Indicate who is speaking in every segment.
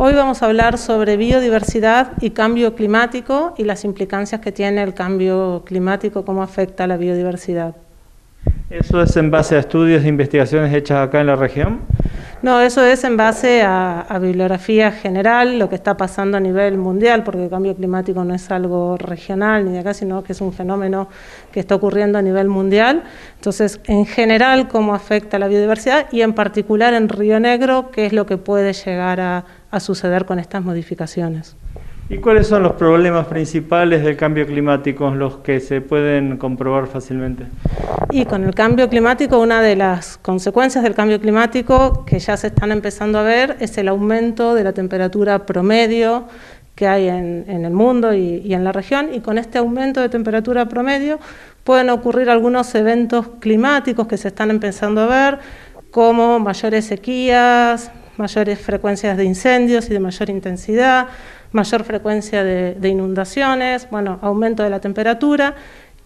Speaker 1: Hoy vamos a hablar sobre biodiversidad y cambio climático y las implicancias que tiene el cambio climático, cómo afecta a la biodiversidad.
Speaker 2: ¿Eso es en base a estudios e investigaciones hechas acá en la región?
Speaker 1: No, eso es en base a, bibliografía general, lo que está pasando a nivel mundial, porque el cambio climático no es algo regional ni de acá, sino que es un fenómeno que está ocurriendo a nivel mundial. Entonces, en general, cómo afecta la biodiversidad y en particular en Río Negro, qué es lo que puede llegar a suceder con estas modificaciones.
Speaker 2: ¿Y cuáles son los problemas principales del cambio climático, los que se pueden comprobar fácilmente?
Speaker 1: Y con el cambio climático, una de las consecuencias del cambio climático que ya se están empezando a ver es el aumento de la temperatura promedio que hay en, el mundo y, en la región. Y con este aumento de temperatura promedio pueden ocurrir algunos eventos climáticos que se están empezando a ver, como mayores sequías, mayores frecuencias de incendios y de mayor intensidad, mayor frecuencia de, de inundaciones, bueno, aumento de la temperatura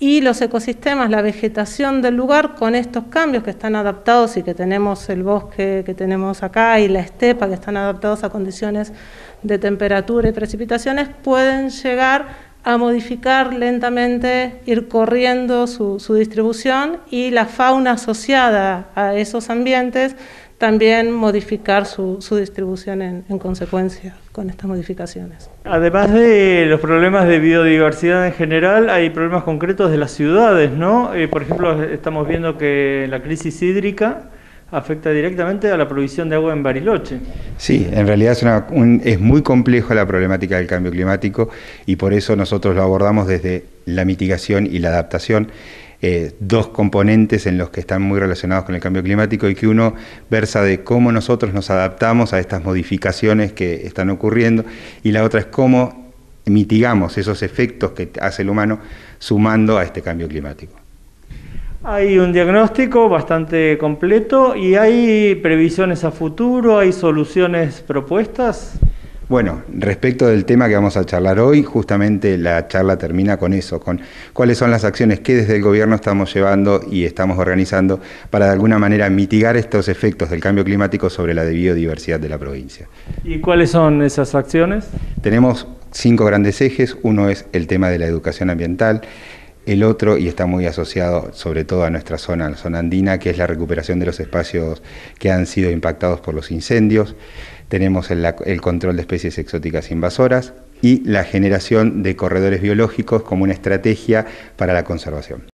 Speaker 1: y los ecosistemas, la vegetación del lugar con estos cambios que están adaptados y que tenemos el bosque que tenemos acá y la estepa que están adaptados a condiciones de temperatura y precipitaciones, pueden llegar a modificar lentamente, ir corriendo su, su, distribución y la fauna asociada a esos ambientes también modificar su, distribución en, consecuencia con estas modificaciones.
Speaker 2: Además de los problemas de biodiversidad en general, hay problemas concretos de las ciudades, ¿no? Eh, por ejemplo, estamos viendo que la crisis hídrica afecta directamente a la provisión de agua en Bariloche.
Speaker 3: Sí, en realidad es, muy compleja la problemática del cambio climático y por eso nosotros lo abordamos desde la mitigación y la adaptación. Eh, dos componentes en los que están muy relacionados con el cambio climático y que uno versa de cómo nosotros nos adaptamos a estas modificaciones que están ocurriendo y la otra es cómo mitigamos esos efectos que hace el humano sumando a este cambio climático.
Speaker 2: Hay un diagnóstico bastante completo y hay previsiones a futuro, hay soluciones propuestas.
Speaker 3: Bueno, respecto del tema que vamos a charlar hoy, justamente la charla termina con eso, con cuáles son las acciones que desde el gobierno estamos llevando y estamos organizando para de alguna manera mitigar estos efectos del cambio climático sobre la biodiversidad de la provincia. ¿Y cuáles son esas acciones? Tenemos cinco grandes ejes. Uno es el tema de la educación ambiental el otro, y está muy asociado sobre todo a nuestra zona, la zona andina, que es la recuperación de los espacios que han sido impactados por los incendios. Tenemos el, el control de especies exóticas invasoras y la generación de corredores biológicos como una estrategia para la conservación.